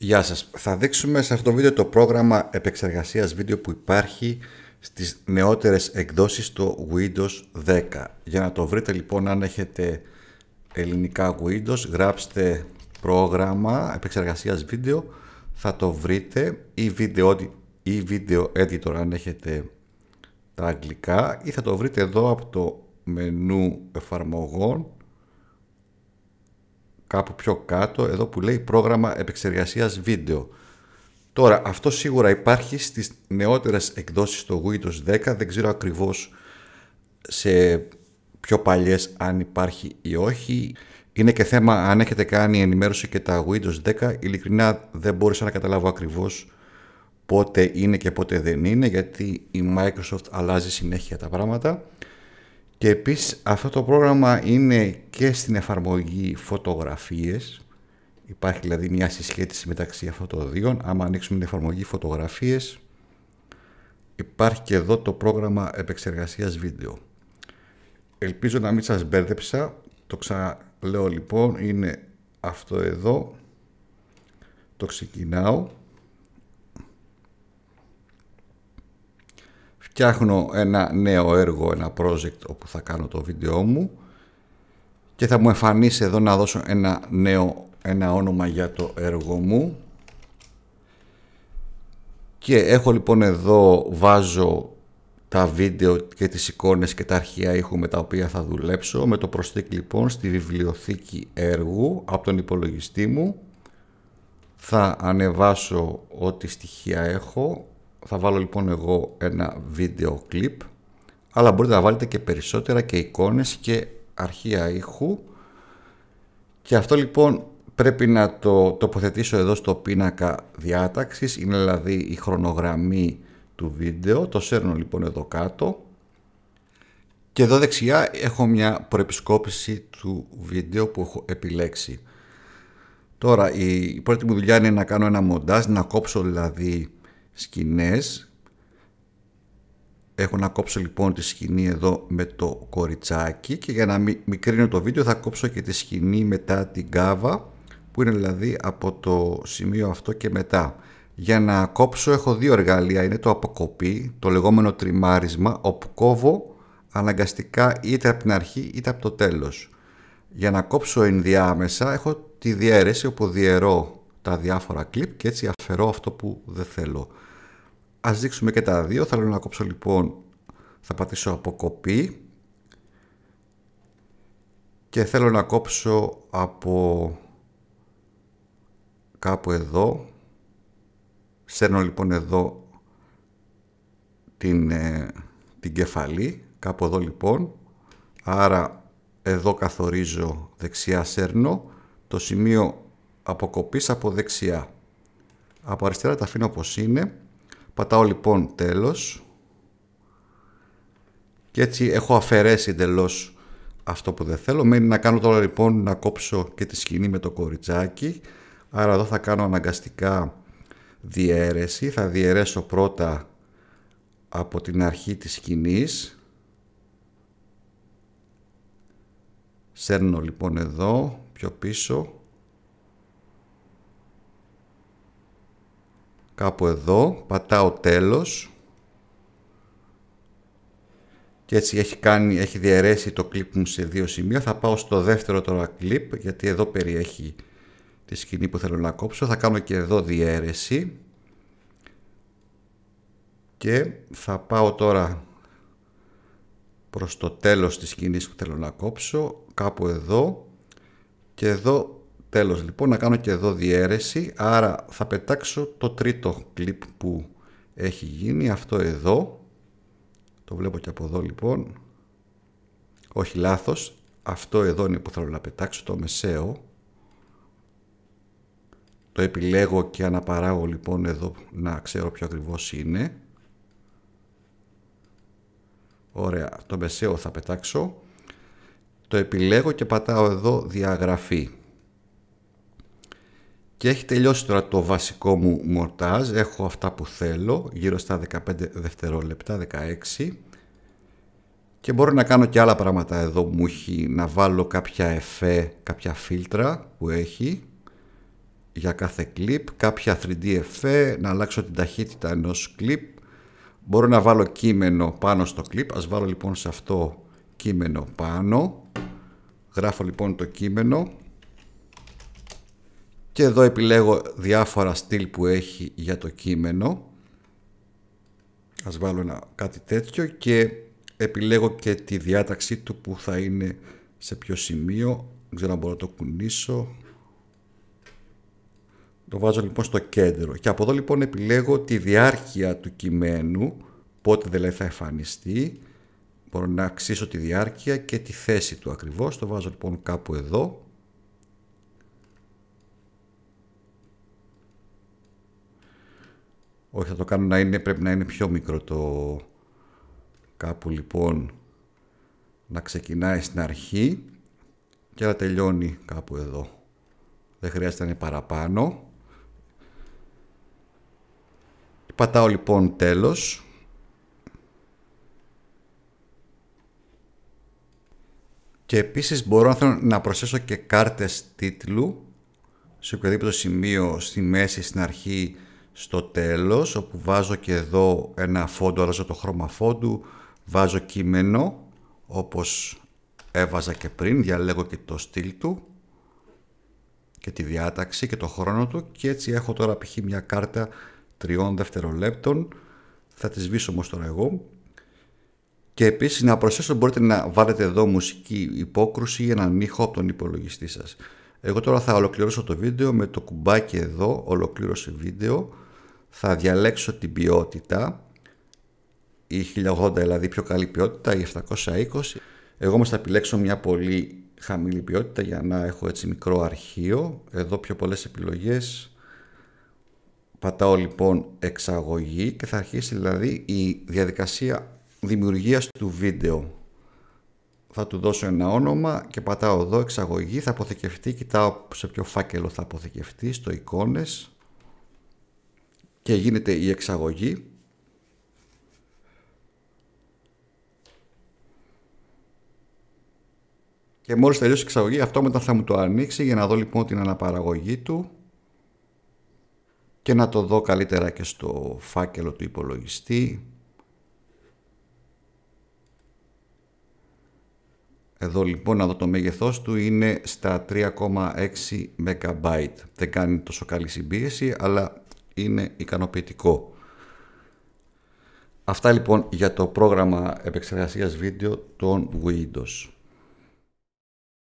Γεια σας. Θα δείξουμε σε αυτό το βίντεο το πρόγραμμα επεξεργασίας βίντεο που υπάρχει στις νεότερες εκδόσεις του Windows 10. Για να το βρείτε λοιπόν αν έχετε ελληνικά Windows, γράψτε πρόγραμμα επεξεργασίας βίντεο, θα το βρείτε ή βίντεο ή video editor αν έχετε τα αγγλικά ή θα το βρείτε εδώ από το μενού εφαρμογών κάπου πιο κάτω, εδώ που λέει πρόγραμμα επεξεργασίας βίντεο. Τώρα, αυτό σίγουρα υπάρχει στις νεότερες εκδόσεις του Windows 10, δεν ξέρω ακριβώς σε πιο παλιές αν υπάρχει ή όχι. Είναι και θέμα αν έχετε κάνει ενημέρωση και τα Windows 10, ειλικρινά δεν μπόρεσα να καταλάβω ακριβώς πότε είναι και πότε δεν είναι, γιατί η Microsoft αλλάζει συνέχεια τα πράγματα. Και επίσης αυτό το πρόγραμμα είναι και στην εφαρμογή φωτογραφίες. Υπάρχει δηλαδή μια συσχέτιση μεταξύ αυτών των δύο. Άμα ανοίξουμε την εφαρμογή φωτογραφίες υπάρχει και εδώ το πρόγραμμα επεξεργασίας βίντεο. Ελπίζω να μην σας μπέρδεψα. Το ξαναλέω λοιπόν είναι αυτό εδώ. Το ξεκινάω. Φτιάχνω ένα νέο έργο, ένα project όπου θα κάνω το βίντεό μου και θα μου εμφανίσει εδώ να δώσω ένα νέο, ένα όνομα για το έργο μου. Και έχω λοιπόν εδώ βάζω τα βίντεο και τις εικόνες και τα αρχεία ήχου με τα οποία θα δουλέψω με το προστίκ λοιπόν στη βιβλιοθήκη έργου από τον υπολογιστή μου θα ανεβάσω ό,τι στοιχεία έχω θα βάλω λοιπόν εγώ ένα βίντεο κλιπ, αλλά μπορείτε να βάλετε και περισσότερα και εικόνες και αρχεία ήχου. Και αυτό λοιπόν πρέπει να το τοποθετήσω εδώ στο πίνακα διάταξης, είναι δηλαδή η χρονογραμμή του βίντεο, το σέρνω λοιπόν εδώ κάτω. Και εδώ δεξιά έχω μια προεπισκόπηση του βίντεο που έχω επιλέξει. Τώρα η πρώτη μου δουλειά είναι να κάνω ένα μοντάζ, να κόψω δηλαδή σκηνές έχω να κόψω λοιπόν τη σκηνή εδώ με το κοριτσάκι και για να μικρύνω το βίντεο θα κόψω και τη σκηνή μετά την κάβα που είναι δηλαδή από το σημείο αυτό και μετά. Για να κόψω έχω δύο εργαλεία, είναι το αποκοπή, το λεγόμενο τριμάρισμα, όπου κόβω αναγκαστικά είτε από την αρχή είτε από το τέλος. Για να κόψω ενδιάμεσα έχω τη διαίρεση όπου διαιρώ τα διάφορα κλιπ και έτσι αφαιρώ αυτό που δεν θέλω. Ας δείξουμε και τα δύο. Θέλω να κόψω λοιπόν, θα πατήσω αποκοπή και θέλω να κόψω από κάπου εδώ. Σέρνω λοιπόν εδώ την, ε, την κεφαλή, κάπου εδώ λοιπόν. Άρα εδώ καθορίζω δεξιά σέρνω το σημείο αποκοπής από δεξιά. Από αριστερά τα αφήνω όπως είναι Πατάω λοιπόν τέλος και έτσι έχω αφαιρέσει εντελώς αυτό που δεν θέλω. Μένει να κάνω τώρα λοιπόν να κόψω και τη σκηνή με το κοριτσάκι. Άρα εδώ θα κάνω αναγκαστικά διαίρεση. Θα διαιρέσω πρώτα από την αρχή της σκηνής. Σέρνω λοιπόν εδώ πιο πίσω κάπου εδώ, πατάω τέλος και έτσι έχει, κάνει, έχει διαιρέσει το κλιπ μου σε δύο σημεία. Θα πάω στο δεύτερο τώρα κλιπ γιατί εδώ περιέχει τη σκηνή που θέλω να κόψω. Θα κάνω και εδώ διαίρεση και θα πάω τώρα προς το τέλος της σκηνής που θέλω να κόψω κάπου εδώ και εδώ Τέλος λοιπόν, να κάνω και εδώ διαίρεση, άρα θα πετάξω το τρίτο κλιπ που έχει γίνει, αυτό εδώ. Το βλέπω και από εδώ λοιπόν. Όχι λάθος, αυτό εδώ είναι που θέλω να πετάξω, το μεσαίο. Το επιλέγω και αναπαράγω λοιπόν εδώ να ξέρω ποιο ακριβώς είναι. Ωραία, το μεσαίο θα πετάξω. Το επιλέγω και πατάω εδώ διαγραφή και έχει τελειώσει τώρα το βασικό μου μορτάζ. Έχω αυτά που θέλω, γύρω στα 15 δευτερόλεπτα, 16. Και μπορώ να κάνω και άλλα πράγματα εδώ μου έχει, να βάλω κάποια εφέ, κάποια φίλτρα που έχει για κάθε κλιπ κάποια 3D εφέ, να αλλάξω την ταχύτητα ενός κλίπ. Μπορώ να βάλω κείμενο πάνω στο κλίπ. Ας βάλω λοιπόν σε αυτό κείμενο πάνω. Γράφω λοιπόν το κείμενο και εδώ επιλέγω διάφορα στυλ που έχει για το κείμενο. Ας βάλω ένα, κάτι τέτοιο και επιλέγω και τη διάταξή του που θα είναι σε ποιο σημείο. Δεν ξέρω αν μπορώ να το κουνήσω. Το βάζω λοιπόν στο κέντρο. Και από εδώ λοιπόν επιλέγω τη διάρκεια του κειμένου, πότε δηλαδή θα εμφανιστεί. Μπορώ να αξίσω τη διάρκεια και τη θέση του ακριβώς. Το βάζω λοιπόν κάπου εδώ. Όχι, θα το κάνω να είναι, πρέπει να είναι πιο μικρό το κάπου λοιπόν να ξεκινάει στην αρχή και να τελειώνει κάπου εδώ. Δεν χρειάζεται να είναι παραπάνω. Πατάω λοιπόν τέλος. Και επίσης μπορώ να προσθέσω και κάρτες τίτλου σε οποιοδήποτε σημείο, στη μέση, στην αρχή, στο τέλος όπου βάζω και εδώ ένα φόντο, αλλάζω το χρώμα φόντου, βάζω κείμενο όπως έβαζα και πριν, διαλέγω και το στυλ του και τη διάταξη και το χρόνο του και έτσι έχω τώρα π.χ. μια κάρτα τριών δευτερολέπτων θα τη σβήσω όμως τώρα εγώ και επίσης να προσθέσω μπορείτε να βάλετε εδώ μουσική υπόκρουση ή έναν ήχο από τον υπολογιστή σας. Εγώ τώρα θα ολοκληρώσω το βίντεο με το κουμπάκι εδώ, ολοκλήρωση βίντεο θα διαλέξω την ποιότητα, η 1080 δηλαδή πιο καλή ποιότητα, η 720. Εγώ όμως θα επιλέξω μια πολύ χαμηλή ποιότητα για να έχω έτσι μικρό αρχείο. Εδώ πιο πολλές επιλογές. Πατάω λοιπόν εξαγωγή και θα αρχίσει δηλαδή η διαδικασία δημιουργίας του βίντεο. Θα του δώσω ένα όνομα και πατάω εδώ εξαγωγή, θα αποθηκευτεί, κοιτάω σε ποιο φάκελο θα αποθηκευτεί, στο εικόνες και γίνεται η εξαγωγή και μόλις τελειώσει η εξαγωγή αυτό μετά θα μου το ανοίξει για να δω λοιπόν την αναπαραγωγή του και να το δω καλύτερα και στο φάκελο του υπολογιστή Εδώ λοιπόν να δω το μέγεθός του είναι στα 3,6 MB. Δεν κάνει τόσο καλή συμπίεση αλλά είναι ικανοποιητικό. Αυτά λοιπόν για το πρόγραμμα επεξεργασίας βίντεο των Windows.